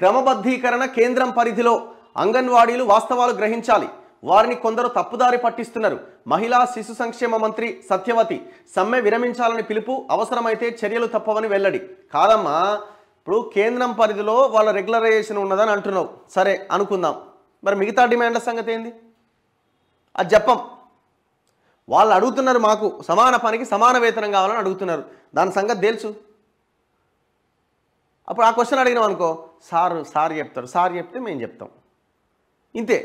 క్రమబద్ధీకరణ కేంద్రం పరిధిలో అంగన్వాడీలు వాస్తవాలు గ్రహించాలి వారిని కొందరు తప్పుదారి పట్టిస్తున్నారు మహిళా శిశు సంక్షేమ మంత్రి సత్యవతి సమ్మె విరమించాలని పిలుపు అవసరమైతే చర్యలు తప్పవని వెల్లడి కాదమ్మా ఇప్పుడు కేంద్రం పరిధిలో వాళ్ళ రెగ్యులరైజేషన్ ఉన్నదని అంటున్నావు సరే అనుకుందాం మరి మిగతా డిమాండ్ల సంగతి ఏంది అది చెప్పం వాళ్ళు అడుగుతున్నారు మాకు సమాన పనికి సమాన వేతనం కావాలని అడుగుతున్నారు దాని సంగతి తెలుసు అప్పుడు ఆ క్వశ్చన్ అడిగినాం అనుకో సార్ సార్ చెప్తారు సార్ చెప్తే మేము చెప్తాం ఇంతే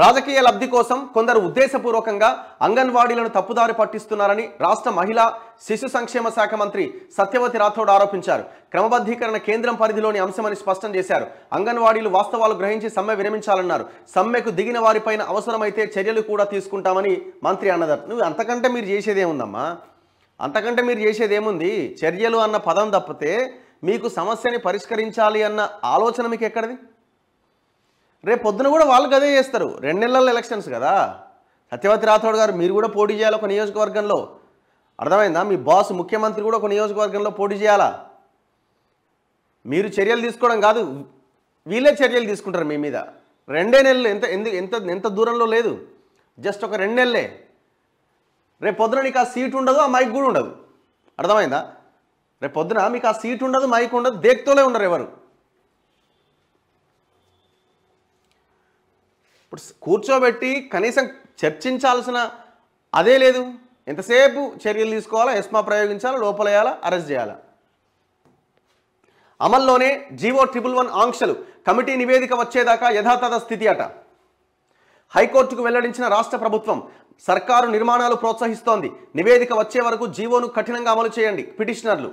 రాజకీయ లబ్ధి కోసం కొందరు ఉద్దేశపూర్వకంగా అంగన్వాడీలను తప్పుదారి పట్టిస్తున్నారని రాష్ట్ర మహిళా శిశు సంక్షేమ శాఖ మంత్రి సత్యవతి రాథోడ్ ఆరోపించారు క్రమబద్ధీకరణ కేంద్రం పరిధిలోని అంశమని స్పష్టం చేశారు అంగన్వాడీలు వాస్తవాలు గ్రహించి సమ్మె విరమించాలన్నారు సమ్మెకు దిగిన వారిపైన అవసరమైతే చర్యలు కూడా తీసుకుంటామని మంత్రి అన్నదారు నువ్వు అంతకంటే మీరు చేసేదే ఉందమ్మా అంతకంటే మీరు చేసేది ఏముంది చర్యలు అన్న పదం తప్పితే మీకు సమస్యని పరిష్కరించాలి అన్న ఆలోచన మీకు ఎక్కడిది రేపు పొద్దున కూడా వాళ్ళు అదే చేస్తారు రెండు నెలల ఎలక్షన్స్ కదా సత్యవతి రాథోడ్ గారు మీరు కూడా పోటీ చేయాలి ఒక నియోజకవర్గంలో అర్థమైందా మీ బాస్ ముఖ్యమంత్రి కూడా ఒక నియోజకవర్గంలో పోటీ చేయాలా మీరు చర్యలు తీసుకోవడం కాదు వీళ్ళే చర్యలు తీసుకుంటారు మీ మీద రెండే నెలలు ఎంత ఎంత ఎంత దూరంలో లేదు జస్ట్ ఒక రెండు నెలలే రేపు పొద్దున నీకు ఆ సీట్ ఉండదు ఆ మైక్ కూడా ఉండదు అర్థమైందా రేపు పొద్దున మీకు ఆ సీట్ ఉండదు మైక్ ఉండదు దేక్తోలే ఉండరు ఎవరు ఇప్పుడు కూర్చోబెట్టి కనీసం చర్చించాల్సిన అదే లేదు ఎంతసేపు చర్యలు తీసుకోవాలా ఎస్మా ప్రయోగించాలా లోపలేయాలా అరెస్ట్ చేయాలా అమల్లోనే జీవో ట్రిపుల్ వన్ ఆంక్షలు కమిటీ నివేదిక వచ్చేదాకా యథాతథ స్థితి అట హైకోర్టుకు వెల్లడించిన రాష్ట్ర ప్రభుత్వం సర్కారు నిర్మాణాలు ప్రోత్సహిస్తోంది నివేదిక వచ్చే వరకు జీవోను కఠినంగా అమలు చేయండి పిటిషనర్లు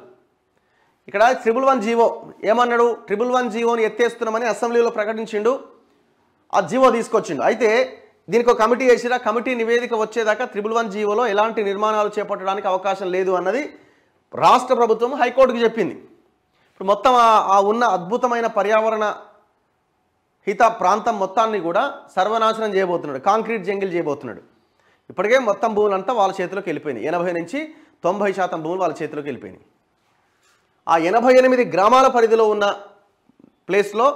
ఇక్కడ ట్రిబుల్ వన్ జీవో ఏమన్నాడు ట్రిబుల్ వన్ జీవోని ఎత్తేస్తున్నామని అసెంబ్లీలో ప్రకటించిండు ఆ జీవో తీసుకొచ్చిండు అయితే దీనికి ఒక కమిటీ వేసిరా కమిటీ నివేదిక వచ్చేదాకా త్రిబుల్ వన్ జీవోలో ఎలాంటి నిర్మాణాలు చేపట్టడానికి అవకాశం లేదు అన్నది రాష్ట్ర ప్రభుత్వం హైకోర్టుకు చెప్పింది ఇప్పుడు మొత్తం ఆ ఉన్న అద్భుతమైన పర్యావరణ హిత ప్రాంతం మొత్తాన్ని కూడా సర్వనాశనం చేయబోతున్నాడు కాంక్రీట్ జంగిల్ చేయబోతున్నాడు ఇప్పటికే మొత్తం భూములంతా వాళ్ళ చేతిలోకి వెళ్ళిపోయినాయి ఎనభై నుంచి తొంభై శాతం భూములు వాళ్ళ చేతిలోకి వెళ్ళిపోయినాయి ఆ ఎనభై ఎనిమిది గ్రామాల పరిధిలో ఉన్న ప్లేస్లో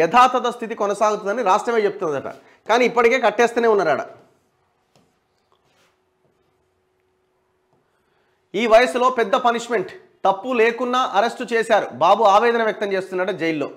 యథాతథ స్థితి కొనసాగుతుందని రాష్ట్రమే చెప్తుందట కానీ ఇప్పటికే కట్టేస్తూనే ఉన్నారాడ ఈ వయసులో పెద్ద పనిష్మెంట్ తప్పు లేకున్నా అరెస్టు చేశారు బాబు ఆవేదన వ్యక్తం చేస్తున్నాడు జైల్లో